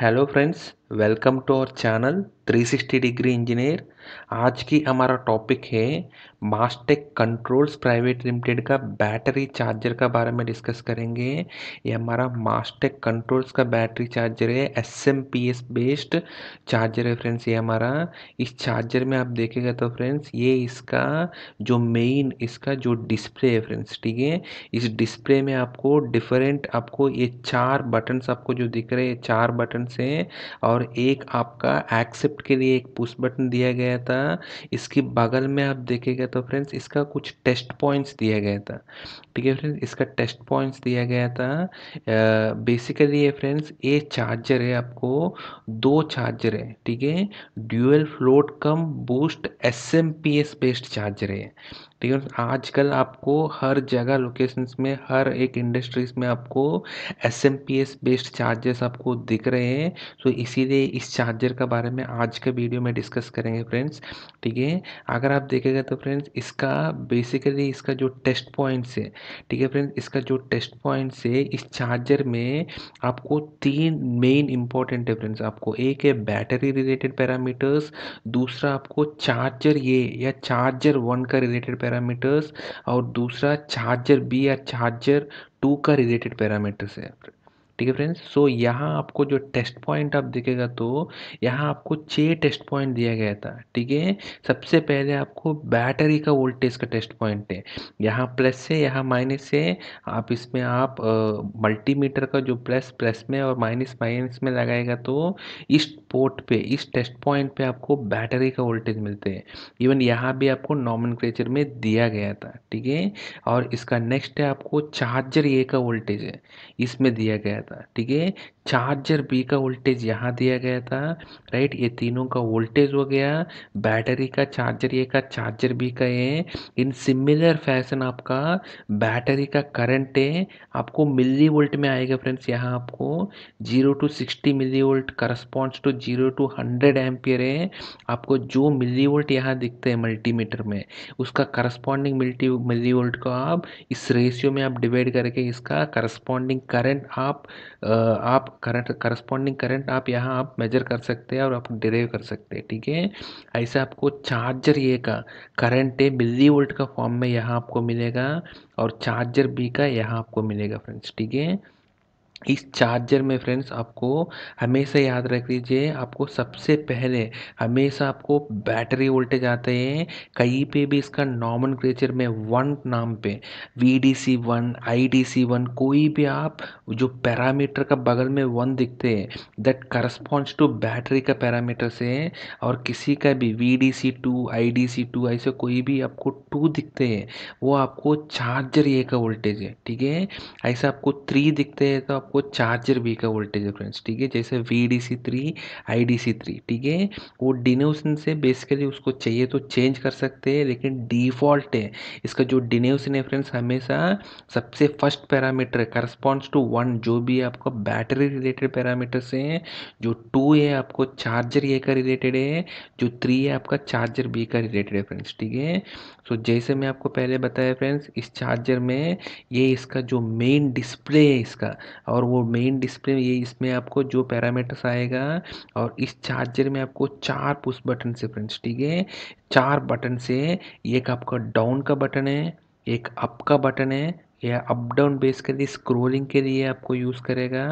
hello friends welcome to our channel 360 degree engineer आज की हमारा टॉपिक है मास्टेक कंट्रोल्स प्राइवेट लिमिटेड का बैटरी चार्जर का बारे में डिस्कस करेंगे ये हमारा मास्टेक कंट्रोल्स का बैटरी चार्जर है S M P S based charger है फ्रेंड्स ये हमारा इस चार्जर में आप देखेगा तो फ्रेंड्स ये इसका जो मेन इसका जो डिस्प्ले है फ्रेंड्स ठीक है इस डिस्प्ले में आपको डिफरेंट आपको ये चार बटन्स आपको जो दिख रहे हैं चार बटन्स हैं और और एक आपका एक्सेप्ट के लिए एक पुश बटन दिया गया था इसके बगल में आप देखेगा तो फ्रेंड्स इसका कुछ टेस्ट पॉइंट्स दिया गया था ठीक है फ्रेंड्स इसका टेस्ट पॉइंट्स दिया गया था बेसिकली ये फ्रेंड्स ये चार्जर है आपको दो चार्जर है ठीक है dual float cum boost S M P S based charger है ठीक है आजकल आपको हर जगह लोकेशंस में हर एक इंडस्ट्रीज में आपको S M P S based charges आपको दिख रहे हैं सो तो इसीलिए इस चार्जर के बारे में आज के वीडियो में डिस्कस करेंगे फ्रेंड्स ठीक है अगर आप देखेगा तो फ्रेंड्स इसका बेसिकली इसका जो टेस्ट पॉइंट्स है ठीक है फ्रेंड्स इसका जो टेस्ट पॉइंट्स है इस चार्जर में आपको तीन मेन इंपॉर्टेंट फ्रेंड्स आपको एक है बैटरी रिलेटेड पैरामीटर्स दूसरा आपको चार्जर ये या चार्जर वन का रिलेटेड पैरामीटर्स और दूसरा चार्जर बी या चार्जर टू का रिलेटेड पैरामीटर्स है ठीक है फ्रेंड्स सो यहाँ आपको जो टेस्ट पॉइंट आप देखेगा तो यहाँ आपको छः टेस्ट पॉइंट दिया गया था ठीक है सबसे पहले आपको बैटरी का वोल्टेज का टेस्ट पॉइंट है यहाँ प्लस से यहाँ माइनस से आप इसमें आप मल्टीमीटर का जो प्लस प्लस में और माइनस माइनस में लगाएगा तो इस पोर्ट पे इस टेस्ट पॉइंट पे आपको बैटरी का वोल्टेज मिलते हैं इवन यहाँ भी आपको नॉमन में दिया गया था ठीक है और इसका नेक्स्ट है आपको चार्जर ए का वोल्टेज है इसमें दिया गया था जाता है ठीक है चार्जर बी का वोल्टेज यहाँ दिया गया था राइट ये तीनों का वोल्टेज हो गया बैटरी का चार्जर ए का चार्जर बी का ये इन सिमिलर फैशन आपका बैटरी का करंट है आपको मिली वोल्ट में आएगा फ्रेंड्स यहाँ आपको zero to sixty millivolt corresponds to zero to hundred ampere है आपको जो मिली वोल्ट यहाँ दिखते हैं मल्टीमीटर में उसका करस्पॉन्डिंग मिल्टी मिली वोल्ट को आप इस रेशियो में आप डिवाइड करके इसका करस्पॉन्डिंग करंट आप आप करंट करस्पॉन्डिंग करंट आप यहाँ आप मेजर कर सकते हैं और आप डिराइव कर सकते हैं ठीक है ऐसे आपको चार्जर ए का करंट ए मिली वोल्ट का फॉर्म में यहाँ आपको मिलेगा और चार्जर बी का यहाँ आपको मिलेगा फ्रेंड्स ठीक है इस चार्जर में फ्रेंड्स आपको हमेशा याद रख लीजिए आपको सबसे पहले हमेशा आपको बैटरी वोल्टेज आते हैं कहीं पे भी इसका नॉर्मन क्रेचर में वन नाम पे V D C one I D C one कोई भी आप जो पैरामीटर का बगल में वन दिखते हैं दैट करस्पॉन्ड्स टू बैटरी का पैरामीटर से और किसी का भी V D C two I D C two ऐसे कोई भी आपको टू दिखते हैं वो आपको चार्जर ये का वोल्टेज है ठीक है ऐसे आपको थ्री दिखते हैं तो आप आपको चार्जर बी का वोल्टेज डिफरेंस ठीक है जैसे V D C three I D C three ठीक है वो डिनोशन से बेसिकली उसको चाहिए तो चेंज कर सकते हैं लेकिन डिफॉल्ट है इसका जो है फ्रेंड्स हमेशा सबसे first parameter corresponds to one जो भी आपका बैटरी रिलेटेड पैरामीटर से है जो टू है आपको चार्जर ए का रिलेटेड है जो थ्री है आपका चार्जर बी का रिलेटेड फ्रेंड्स ठीक है सो तो so, जैसे मैं आपको पहले बताया फ्रेंड्स इस चार्जर में ये इसका जो मेन डिस्प्ले है इसका और वो मेन डिस्प्ले ये इसमें आपको जो पैरामीटर्स आएगा और इस चार्जर में आपको चार पुश बटन से फ्रेंड्स ठीक है चार बटन से एक आपका डाउन का बटन है एक अप का बटन है यह अप डाउन लिए स्क्रोलिंग के लिए आपको यूज़ करेगा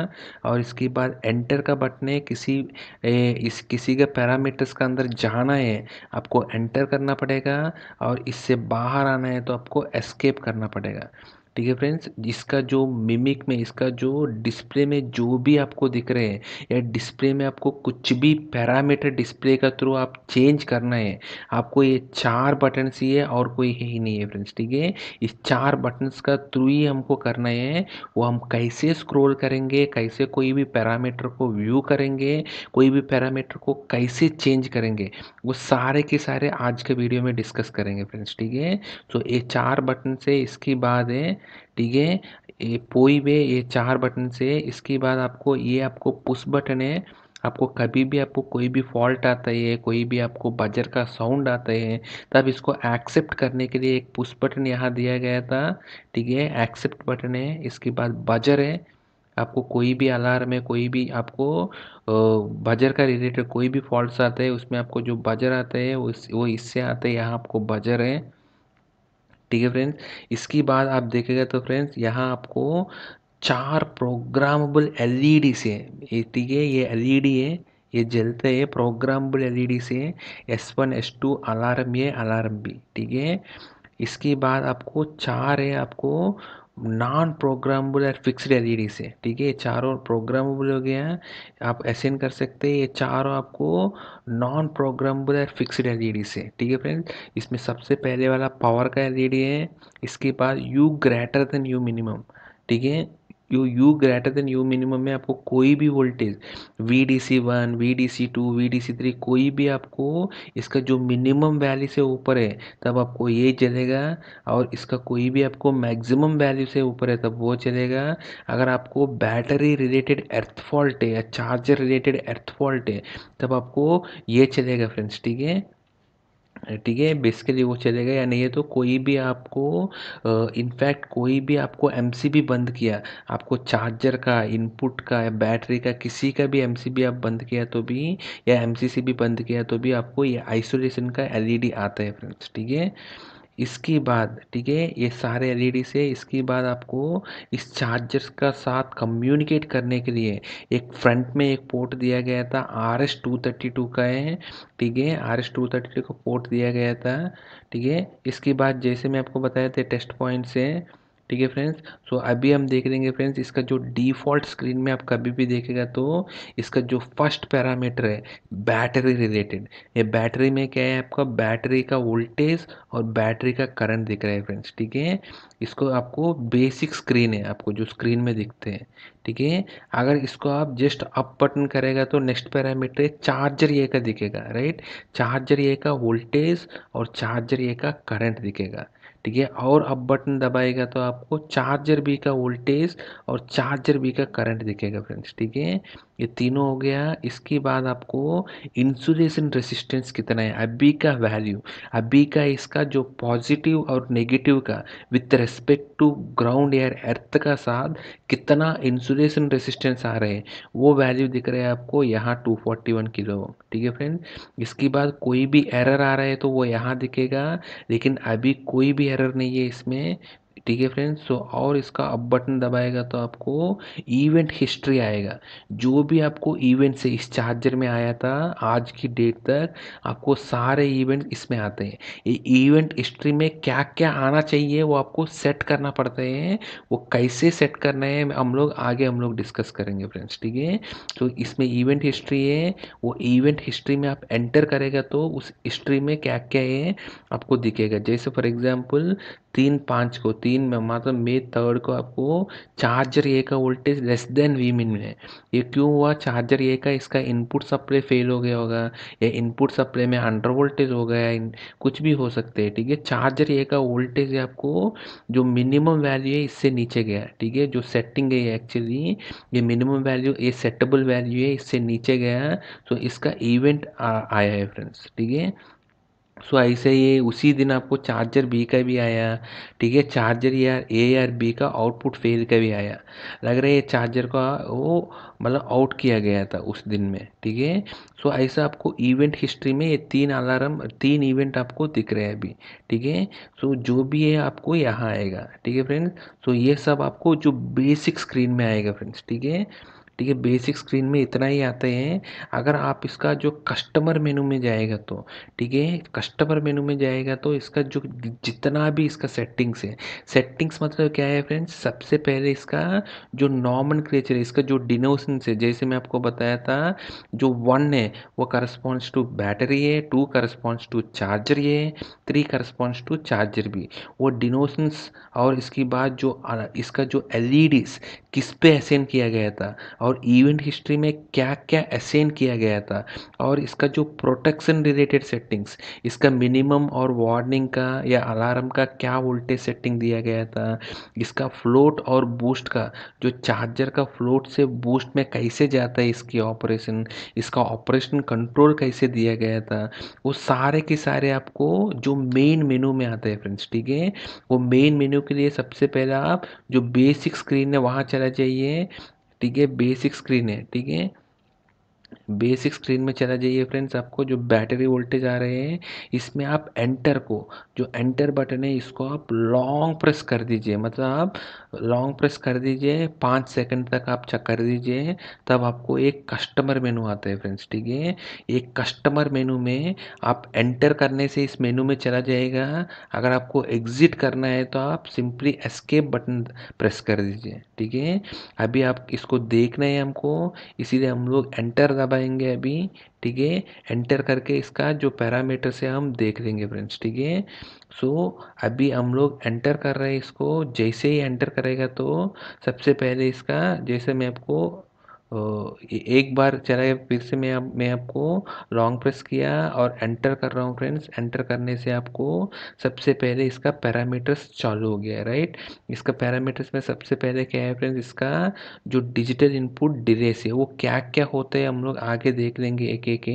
और इसके बाद एंटर का बटन है किसी ए, इस किसी के पैरामीटर्स के अंदर जाना है आपको एंटर करना पड़ेगा और इससे बाहर आना है तो आपको एस्केप करना पड़ेगा ठीक है फ्रेंड्स इसका जो मिमिक में इसका जो डिस्प्ले में जो भी आपको दिख रहे हैं या डिस्प्ले में आपको कुछ भी पैरामीटर डिस्प्ले का थ्रू आप चेंज करना है आपको ये चार बटन ही है और कोई है ही नहीं है फ्रेंड्स ठीक है इस चार बटन्स का थ्रू ही हमको करना है वो हम कैसे स्क्रोल करेंगे कैसे कोई भी पैरामीटर को व्यू करेंगे कोई भी पैरामीटर को कैसे चेंज करेंगे वो सारे के सारे आज के वीडियो में डिस्कस करेंगे फ्रेंड्स ठीक है तो ये चार बटन से इसके बाद है ठीक है ये पोई वे ये चार बटन से इसके बाद आपको ये आपको पुश बटन है आपको कभी भी आपको कोई भी फॉल्ट आता है कोई भी आपको बजर का साउंड आता है तब इसको एक्सेप्ट करने के लिए एक पुश बटन यहाँ दिया गया था ठीक है एक्सेप्ट बटन है इसके बाद बजर है आपको कोई भी अलार्म है कोई भी आपको बजर का रिलेटेड कोई भी फॉल्ट आता है उसमें आपको जो बजर आता है वो इससे आता है यहाँ आपको बजर है ठीक है फ्रेंड्स इसके बाद आप देखेगा तो फ्रेंड्स यहाँ आपको चार प्रोग्रामेबल एलईडी से ठीक है तो ये एलईडी है ये जलते है प्रोग्रामेबल एलईडी से S one S two alarm ये अलार्म भी ठीक है इसके बाद आपको चार है आपको non programmable and fixed LED से ठीक है ये चारों प्रोग्रामेबल हो गया है आप एसेन कर सकते हैं ये चारों आपको non programmable and fixed LED से ठीक है फ्रेंड्स इसमें सबसे पहले वाला पावर का एलईडी e है इसके बाद U greater than U minimum ठीक है U U greater than U minimum में आपको कोई भी voltage V D C one V D C two V D C three कोई भी आपको इसका जो मिनिमम वैल्यू से ऊपर है तब आपको ये चलेगा और इसका कोई भी आपको मैक्सिमम वैल्यू से ऊपर है तब वो चलेगा अगर आपको बैटरी रिलेटेड अर्थ फॉल्ट है या चार्जर रिलेटेड अर्थ फॉल्ट है तब आपको ये चलेगा फ्रेंड्स ठीक है ठीक है बेसिकली वो चलेगा या नहीं है तो कोई भी आपको इनफैक्ट कोई भी आपको एमसीबी बंद किया आपको चार्जर का इनपुट का या बैटरी का किसी का भी एमसीबी आप बंद किया तो भी या एमसीसी भी बंद किया तो भी आपको ये आइसोलेशन का एलईडी e आता है फ्रेंड्स ठीक है इसके बाद ठीक है ये सारे एल ई डी से इसके बाद आपको इस चार्जर्स का साथ कम्युनिकेट करने के लिए एक फ्रंट में एक पोर्ट दिया गया था R S two thirty two का है ठीक है R S two thirty two का पोर्ट दिया गया था ठीक है इसके बाद जैसे मैं आपको बताया था टेस्ट पॉइंट से ठीक है फ्रेंड्स सो अभी हम देख लेंगे फ्रेंड्स इसका जो डिफ़ॉल्ट स्क्रीन में आप कभी भी देखेगा तो इसका जो फर्स्ट पैरामीटर है बैटरी रिलेटेड ये बैटरी में क्या है आपका बैटरी का वोल्टेज और बैटरी का करंट दिख रहा है फ्रेंड्स ठीक है इसको आपको बेसिक स्क्रीन है आपको जो स्क्रीन में दिखते हैं ठीक है अगर इसको आप जस्ट अप बटन करेगा तो नेक्स्ट पैरामीटर है चार्जर ये का दिखेगा राइट चार्जर ये का वोल्टेज और चार्जर ये का करंट दिखेगा ठीक है और अब बटन दबाएगा तो आपको चार्जर बी का वोल्टेज और चार्जर बी का करंट दिखेगा फ्रेंड्स ठीक है ये तीनों हो गया इसके बाद आपको इंसुलेशन रेसिस्टेंस कितना है अभी का वैल्यू अभी का इसका जो पॉजिटिव और नेगेटिव का with respect to ground air earth का साथ कितना इंसुलेशन रेसिस्टेंस आ रहे हैं वो वैल्यू दिख रहा है आपको यहाँ वन किलो ठीक है फ्रेंड इसके बाद कोई भी एरर आ रहा है तो वो यहाँ दिखेगा लेकिन अभी कोई भी एरर नहीं है इसमें ठीक है फ्रेंड्स सो और इसका अप बटन दबाएगा तो आपको इवेंट हिस्ट्री आएगा जो भी आपको इवेंट से इस चार्जर में आया था आज की डेट तक आपको सारे इवेंट इसमें आते हैं ये इवेंट हिस्ट्री में क्या क्या आना चाहिए वो आपको सेट करना पड़ते हैं वो कैसे सेट करना है हम लोग आगे हम लोग डिस्कस करेंगे फ्रेंड्स ठीक है तो इसमें इवेंट हिस्ट्री है वो इवेंट हिस्ट्री में आप एंटर करेगा तो उस हिस्ट्री में क्या क्या है आपको दिखेगा जैसे फॉर एग्जाम्पल तीन पाँच को तीन में मतलब मे थर्ड को आपको चार्जर ए का वोल्टेज लेस देन वी मिन में ये क्यों हुआ चार्जर ए का इसका इनपुट सप्लाई फेल हो गया होगा या इनपुट सप्लाई में अंडर वोल्टेज हो गया कुछ भी हो सकते हैं ठीक है चार्जर ए का वोल्टेज आपको जो मिनिमम वैल्यू है इससे नीचे गया ठीक है जो सेटिंग है एक्चुअली ये मिनिमम वैल्यू ये सेटेबल वैल्यू है इससे नीचे गया तो इसका इवेंट आया है फ्रेंड्स ठीक है सो ऐसे ये उसी दिन आपको चार्जर बी का भी आया ठीक है चार्जर यार ए आर बी का आउटपुट फेल का भी आया लग रहा है ये चार्जर का वो मतलब आउट किया गया था उस दिन में ठीक है सो ऐसा आपको इवेंट हिस्ट्री में ये तीन अलार्म तीन इवेंट आपको दिख रहे हैं अभी ठीक है सो जो भी है आपको यहाँ आएगा ठीक है फ्रेंड्स सो ये सब आपको जो बेसिक स्क्रीन में आएगा फ्रेंड्स ठीक है ठीक है बेसिक स्क्रीन में इतना ही आते हैं अगर आप इसका जो कस्टमर मेनू में जाएगा तो ठीक है कस्टमर मेनू में जाएगा तो इसका जो जितना भी इसका सेटिंग्स है सेटिंग्स मतलब क्या है फ्रेंड्स सबसे पहले इसका जो नॉर्मन क्रिएचर है इसका जो डिनोशन है जैसे मैं आपको बताया था जो वन है वो करस्पॉन्ड्स टू बैटरी है टू करस्पॉन्ड्स टू चार्जर ये थ्री करस्पॉन्ड्स टू चार्जर भी वो डिनोशंस और इसके बाद जो इसका जो एल किस पे असेन किया गया था और इवेंट हिस्ट्री में क्या क्या असेन किया गया था और इसका जो प्रोटेक्शन रिलेटेड सेटिंग्स इसका मिनिमम और वार्निंग का या अलार्म का क्या वोल्टेज सेटिंग दिया गया था इसका फ्लोट और बूस्ट का जो चार्जर का फ्लोट से बूस्ट में कैसे जाता है इसकी ऑपरेशन इसका ऑपरेशन कंट्रोल कैसे दिया गया था वो सारे के सारे आपको जो मेन मेनू में आता है फ्रेंड्स ठीक है वो मेन मेन्यू के लिए सबसे पहले आप जो बेसिक स्क्रीन है वहाँ चला चाहिए ठीक है बेसिक स्क्रीन है ठीक है बेसिक स्क्रीन में चला जाइए फ्रेंड्स आपको जो बैटरी वोल्टेज आ रहे हैं इसमें आप एंटर को जो एंटर बटन है इसको आप लॉन्ग प्रेस कर दीजिए मतलब आप लॉन्ग प्रेस कर दीजिए पाँच सेकंड तक आप चेक कर दीजिए तब आपको एक कस्टमर मेनू आता है फ्रेंड्स ठीक है एक कस्टमर मेनू में आप एंटर करने से इस मेनू में चला जाएगा अगर आपको एग्ज़िट करना है तो आप सिंपली एस्केप बटन प्रेस कर दीजिए ठीक है अभी आप इसको देखना है हमको इसीलिए हम लोग एंटर दबा पाएंगे अभी ठीक है एंटर करके इसका जो पैरामीटर से हम देख लेंगे फ्रेंड्स ठीक है सो अभी हम लोग एंटर कर रहे हैं इसको जैसे ही एंटर करेगा तो सबसे पहले इसका जैसे मैं आपको तो एक बार चला गया फिर से मैं आप मैं आपको लॉन्ग प्रेस किया और एंटर कर रहा हूँ फ्रेंड्स एंटर करने से आपको सबसे पहले इसका पैरामीटर्स चालू हो गया राइट इसका पैरामीटर्स में सबसे पहले क्या है फ्रेंड्स इसका जो डिजिटल इनपुट डिलेस है वो क्या क्या होते हैं हम लोग आगे देख लेंगे एक एक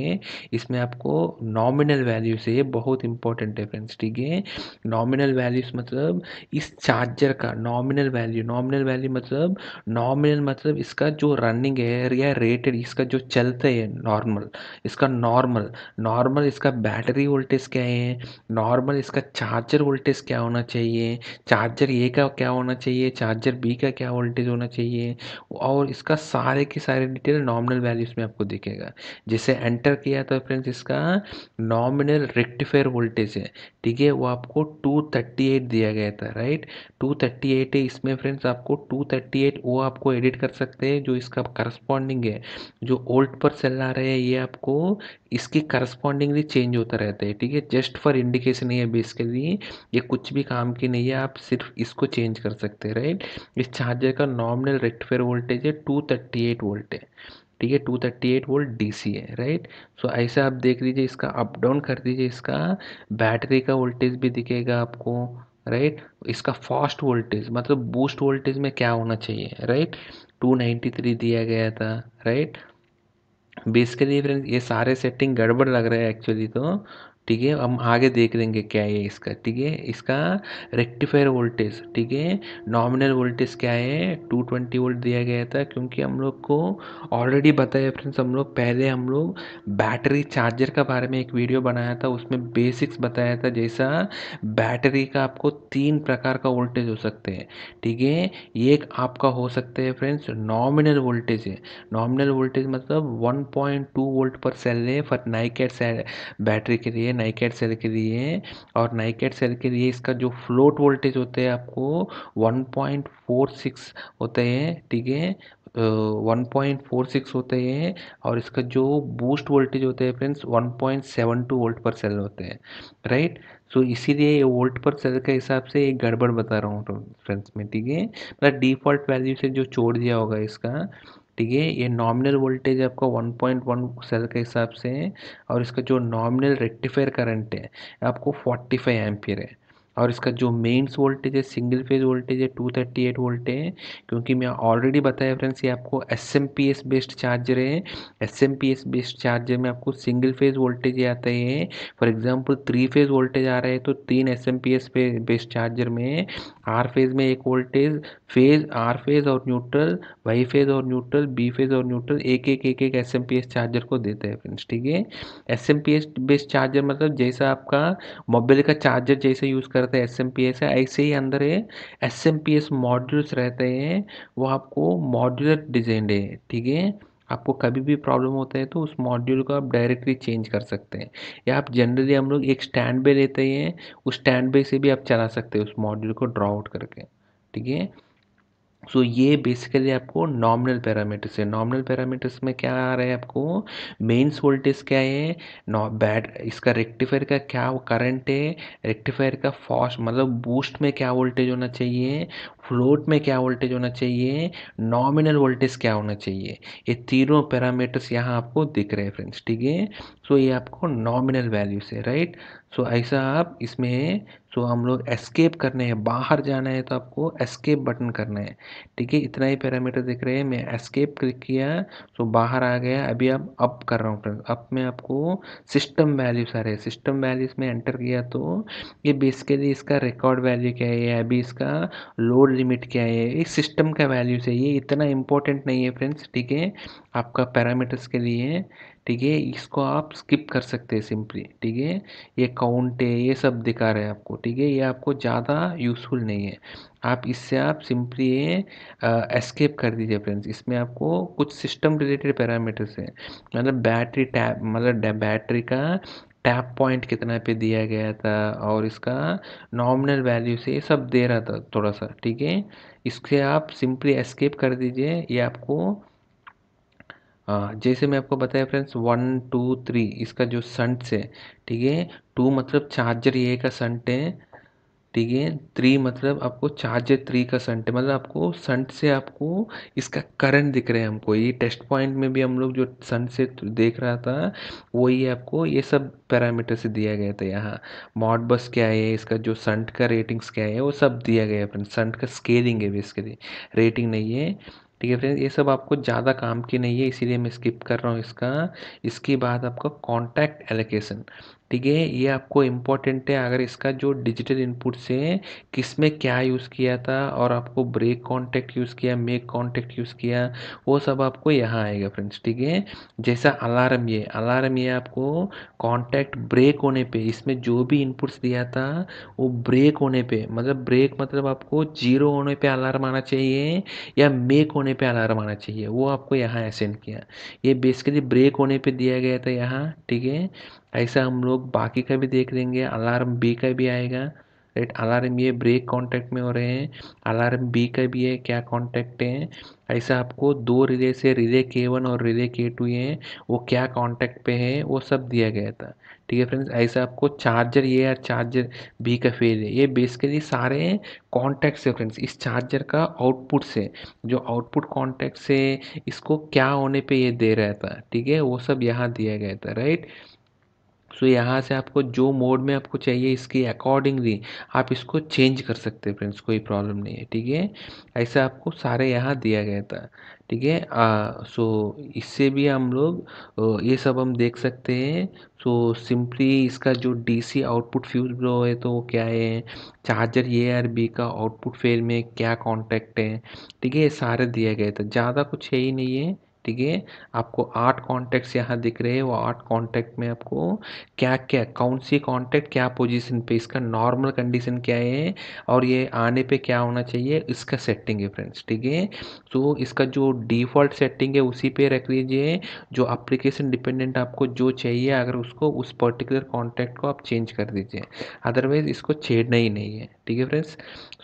इसमें आपको नॉमिनल वैल्यू से बहुत इंपॉर्टेंट है फ्रेंड्स ठीक है नॉमिनल वैल्यूज मतलब इस चार्जर का नॉमिनल वैल्यू नॉमिनल वैल्यू मतलब नॉमिनल मतलब इसका जो रनिंग है एरिया रेटेड इसका जो चलते है नॉर्मल इसका नॉर्मल नॉर्मल इसका बैटरी वोल्टेज क्या है नॉर्मल इसका चार्जर वोल्टेज क्या होना चाहिए चार्जर ए का क्या होना चाहिए चार्जर बी का क्या वोल्टेज होना चाहिए और इसका सारे के सारे डिटेल नॉर्मल वैल्यूज में आपको दिखेगा जैसे एंटर किया तो फ्रेंड्स इसका नॉमिनल रेक्टिफायर वोल्टेज है ठीक है वो आपको 238 दिया गया था राइट 238 है इसमें फ्रेंड्स आपको 238 वो आपको एडिट कर सकते हैं जो इसका कर करस्पॉन्डिंग है जो ओल्ड पर सेल आ रहे हैं ये आपको इसकी करस्पॉन्डिंगली चेंज होता रहता है ठीक है जस्ट फॉर इंडिकेशन ये बेसिकली ये कुछ भी काम की नहीं है आप सिर्फ इसको चेंज कर सकते हैं राइट इस चार्जर का नॉर्मल रेक्टिफायर वोल्टेज है टू थर्टी एट वोल्ट है ठीक है two thirty eight volt D C है राइट सो ऐसे आप देख लीजिए इसका अप डाउन कर दीजिए इसका बैटरी का वोल्टेज भी दिखेगा आपको राइट इसका फास्ट वोल्टेज मतलब बूस्ट वोल्टेज में क्या होना चाहिए राइट 293 दिया गया था राइट बेसिकली फ्रेंड्स ये सारे सेटिंग गड़बड़ लग रहे हैं एक्चुअली तो ठीक है हम आगे देख लेंगे क्या है इसका ठीक है इसका रेक्टिफायर वोल्टेज ठीक है नॉमिनल वोल्टेज क्या है 220 वोल्ट दिया गया था क्योंकि हम लोग को ऑलरेडी बताया फ्रेंड्स हम लोग पहले हम लोग बैटरी चार्जर का बारे में एक वीडियो बनाया था उसमें बेसिक्स बताया था जैसा बैटरी का आपको तीन प्रकार का वोल्टेज हो सकते हैं ठीक है एक आपका हो सकता है फ्रेंड्स नॉमिनल वोल्टेज है नॉमिनल वोल्टेज मतलब वन वोल्ट पर सेल है फॉर नाइकेट बैटरी के लिए नाइकेट सेल के लिए और नाइकेट सेल के लिए इसका जो फ्लोट वोल्टेज होते हैं आपको 1.46 होते हैं ठीक है वन पॉइंट फोर सिक्स होते हैं और इसका जो बूस्ट वोल्टेज होते हैं friends one point seven two volt per cell होते हैं राइट सो so, इसीलिए ये वोल्ट पर सेल के हिसाब से एक गड़बड़ बता रहा हूँ फ्रेंड्स में ठीक है मतलब डिफॉल्ट वैल्यू से जो छोड़ दिया होगा इसका ठीक है ये नॉमिनल वोल्टेज आपका 1.1 सेल के हिसाब से है और इसका जो नॉमिनल रेक्टिफायर करंट है आपको 45 एम्पियर है और इसका जो मेंस वोल्टेज है सिंगल फेज वोल्टेज है टू थर्टी एट वोल्ट है क्योंकि मैं ऑलरेडी बताया फ्रेंड्स ये आपको S M P S based charger है S M P S based charger में आपको सिंगल फेज वोल्टेज आता है for example three phase voltage आ रहा है तो तीन S M P S based charger में आर फेज में एक वोल्टेज फेज आर फेज और न्यूट्रल वाई फेज और न्यूट्रल बी फेज और न्यूट्रल एक एक एक एक S M P S charger को देता है फ्रेंड्स ठीक है S M P S based charger मतलब जैसा आपका मोबाइल का चार्जर जैसे यूज़ कर करते हैं एस एम पी एस है ऐसे ही अंदर ये S M P S modules रहते हैं वो आपको मॉड्यूलर डिजाइन है ठीक है आपको कभी भी प्रॉब्लम होता है तो उस मॉड्यूल को आप डायरेक्टली चेंज कर सकते हैं या आप जनरली हम लोग एक स्टैंड बे लेते हैं उस स्टैंड बाय से भी आप चला सकते हैं उस मॉड्यूल को ड्रॉ आउट करके ठीक है सो so, ये बेसिकली आपको नॉमिनल पैरामीटर्स है नॉमिनल पैरामीटर्स में क्या आ रहा है आपको मेंस वोल्टेज क्या है नॉ बैट इसका रेक्टिफायर का क्या करंट है रेक्टिफायर का फॉस्ट मतलब बूस्ट में क्या वोल्टेज होना चाहिए फ्लोट में क्या वोल्टेज होना चाहिए नॉमिनल वोल्टेज क्या होना चाहिए ये तीनों पैरामीटर्स यहाँ आपको दिख रहे हैं फ्रेंड्स ठीक है सो ये आपको नॉमिनल वैल्यू से राइट सो ऐसा आप इसमें सो हम लोग एस्केप करने हैं बाहर जाना है तो आपको एस्केप बटन करना है ठीक है इतना ही पैरामीटर दिख रहे हैं मैं एस्केप क्लिक किया सो बाहर आ गया अभी आप अप कर रहा हूँ फ्रेंड अप में आपको सिस्टम वैल्यू सारे सिस्टम वैल्यूज में एंटर किया तो ये बेसिकली इसका रिकॉर्ड वैल्यू क्या है अभी इसका लोड लिमिट क्या है ये सिस्टम का वैल्यू से ये इतना इंपॉर्टेंट नहीं है फ्रेंड्स ठीक है आपका पैरामीटर्स के लिए ठीक है इसको आप स्किप कर सकते हैं सिंपली ठीक है ये काउंट है ये सब दिखा रहे हैं आपको ठीक है ये आपको ज़्यादा यूज़फुल नहीं है आप इससे आप सिंपली ये एस्केप कर दीजिए फ्रेंड्स इसमें आपको कुछ सिस्टम रिलेटेड पैरामीटर्स है मतलब बैटरी टैप मतलब बैटरी का टैप पॉइंट कितना पे दिया गया था और इसका नॉमिनल वैल्यू से ये सब दे रहा था थोड़ा सा ठीक है इससे आप सिंपली एस्केप कर दीजिए ये आपको हाँ, जैसे मैं आपको बताया फ्रेंड्स वन टू थ्री इसका जो सन्ट्स है ठीक है टू मतलब चार्जर ये का सन्ट है ठीक है थ्री मतलब आपको चार्जर थ्री का सन्ट है मतलब आपको सन्ट से आपको इसका करंट दिख रहा है हमको ये टेस्ट पॉइंट में भी हम लोग जो सन्ट से तो देख रहा था वही आपको ये सब पैरामीटर से दिया गया था यहाँ मॉड बस क्या है इसका जो सन्ट का रेटिंग्स क्या है वो सब दिया गया है सन्ट का स्केलिंग है भी लिए रेटिंग नहीं है ठीक है फ्रेंड ये सब आपको ज़्यादा काम की नहीं है इसीलिए मैं स्किप कर रहा हूँ इसका इसके बाद आपका कॉन्टैक्ट एलोकेशन ठीक है ये आपको इम्पोर्टेंट है अगर इसका जो डिजिटल इनपुट से है किस में क्या यूज़ किया था और आपको ब्रेक कॉन्टैक्ट यूज़ किया मेक कॉन्टैक्ट यूज़ किया वो सब आपको यहाँ आएगा फ्रेंड्स ठीक है जैसा अलार्म ये अलार्म ये आपको कॉन्टैक्ट ब्रेक होने पे इसमें जो भी इनपुट्स दिया था वो ब्रेक होने पे मतलब ब्रेक मतलब आपको जीरो होने पर अलार्म आना चाहिए या मेक होने पर अलार्म आना चाहिए वो आपको यहाँ एसेंड किया ये बेसिकली ब्रेक होने पर दिया गया था यहाँ ठीक है ऐसा हम लोग बाकी का भी देख लेंगे अलार्म बी का भी आएगा राइट अलार्म ये ब्रेक कांटेक्ट में हो रहे हैं अलार्म बी का भी है क्या कांटेक्ट है ऐसा आपको दो रिले से रिले के वन और रिले के टू है वो क्या कांटेक्ट पे है वो सब दिया गया था ठीक है फ्रेंड्स ऐसा आपको चार्जर ये और चार्जर बी का फेल है ये बेसिकली सारे कॉन्टैक्ट से फ्रेंड्स इस चार्जर का आउटपुट से जो आउटपुट कॉन्टैक्ट से इसको क्या होने पर ये दे रहा था ठीक है वो सब यहाँ दिया गया था राइट right? सो यहाँ से आपको जो मोड में आपको चाहिए इसके अकॉर्डिंगली आप इसको चेंज कर सकते हैं फ्रेंड्स कोई प्रॉब्लम नहीं है ठीक है ऐसा आपको सारे यहाँ दिया गया था ठीक है सो इससे भी हम लोग ये सब हम देख सकते हैं सो सिंपली इसका जो डीसी आउटपुट फ्यूज ब्लो है तो वो क्या है चार्जर ए आर बी का आउटपुट फेल में क्या कांटेक्ट है ठीक है ये सारे दिया गया था ज़्यादा कुछ है ही नहीं है ठीक है आपको आठ कॉन्टैक्ट्स यहाँ दिख रहे हैं वो आठ कॉन्टैक्ट में आपको क्या क्या कौन सी कॉन्टैक्ट क्या पोजीशन पे इसका नॉर्मल कंडीशन क्या है और ये आने पे क्या होना चाहिए इसका सेटिंग है फ्रेंड्स ठीक है तो इसका जो डिफ़ॉल्ट सेटिंग है उसी पे रख लीजिए जो अप्लीकेशन डिपेंडेंट आपको जो चाहिए अगर उसको उस पर्टिकुलर कॉन्टैक्ट को आप चेंज कर दीजिए अदरवाइज़ इसको छेड़ना ही नहीं है ठीक है फ्रेंड्स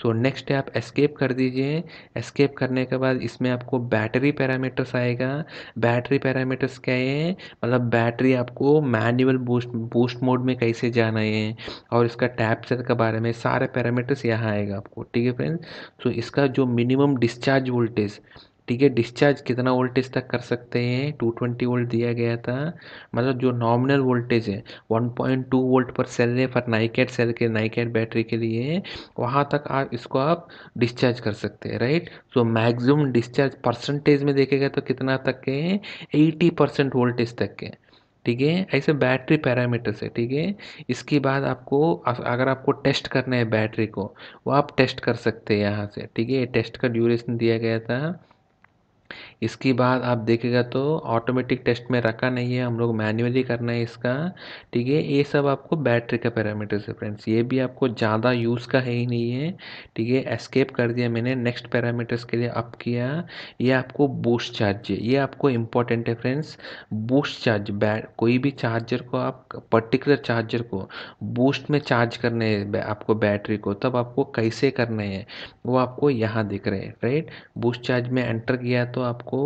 सो नेक्स्ट आप एस्केप कर दीजिए एस्केप करने के बाद इसमें आपको बैटरी पैरामीटर्स आएगा बैटरी पैरामीटर्स क्या है मतलब बैटरी आपको मैनुअल बूस्ट बूस्ट मोड में कैसे जाना है और इसका टैपचर के बारे में सारे पैरामीटर्स यहाँ आएगा आपको ठीक है फ्रेंड्स सो इसका जो मिनिमम डिस्चार्ज वोल्टेज ठीक है डिस्चार्ज कितना वोल्टेज तक कर सकते हैं 220 वोल्ट दिया गया था मतलब जो नॉमिनल वोल्टेज है 1.2 वोल्ट पर सेल है पर नाइकेट सेल के नाइकेट बैटरी के लिए वहाँ तक आप इसको आप डिस्चार्ज कर सकते हैं right so maximum discharge percentage में देखेगा तो कितना तक के हैं एटी परसेंट वोल्टेज तक के ठीक है ऐसे बैटरी पैरामीटर्स है ठीक है इसके बाद आपको अगर आपको टेस्ट करना है बैटरी को वो आप टेस्ट कर सकते हैं यहाँ से ठीक है टेस्ट का ड्यूरेशन दिया गया था इसके बाद आप देखेगा तो ऑटोमेटिक टेस्ट में रखा नहीं है हम लोग मैन्युअली करना है इसका ठीक है ये सब आपको बैटरी का पैरामीटर्स है फ्रेंड्स ये भी आपको ज़्यादा यूज़ का है ही नहीं है ठीक है एस्केप कर दिया मैंने नेक्स्ट पैरामीटर्स के लिए अप किया ये आपको बूस्ट चार्ज ये आपको इंपॉर्टेंट है फ्रेंड्स बूस्ट चार्ज कोई भी चार्जर को आप पर्टिकुलर चार्जर को बूस्ट में चार्ज करना है आपको बैटरी को तब आपको कैसे करना है वो आपको यहाँ दिख रहे हैं राइट बूस्ट चार्ज में एंटर किया तो तो आपको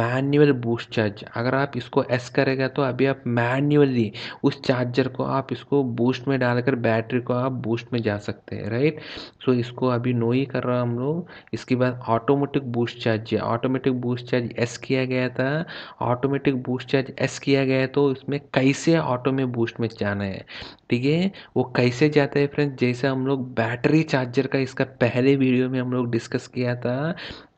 मैनुअल बूस्ट चार्ज अगर आप इसको एस करेगा तो अभी आप मैन्युअली उस चार्जर को आप इसको बूस्ट में डालकर बैटरी को आप बूस्ट में जा सकते हैं राइट सो इसको अभी नो ही कर रहा हम लोग इसके बाद automatic boost charge automatic boost charge एस किया गया था ऑटोमेटिक बूस्ट चार्ज एस किया गया तो इसमें कैसे ऑटो में बूस्ट में जाना है ठीक है वो कैसे जाता है फ्रेंड जैसे हम लोग बैटरी चार्जर का इसका पहले वीडियो में हम लोग डिस्कस किया था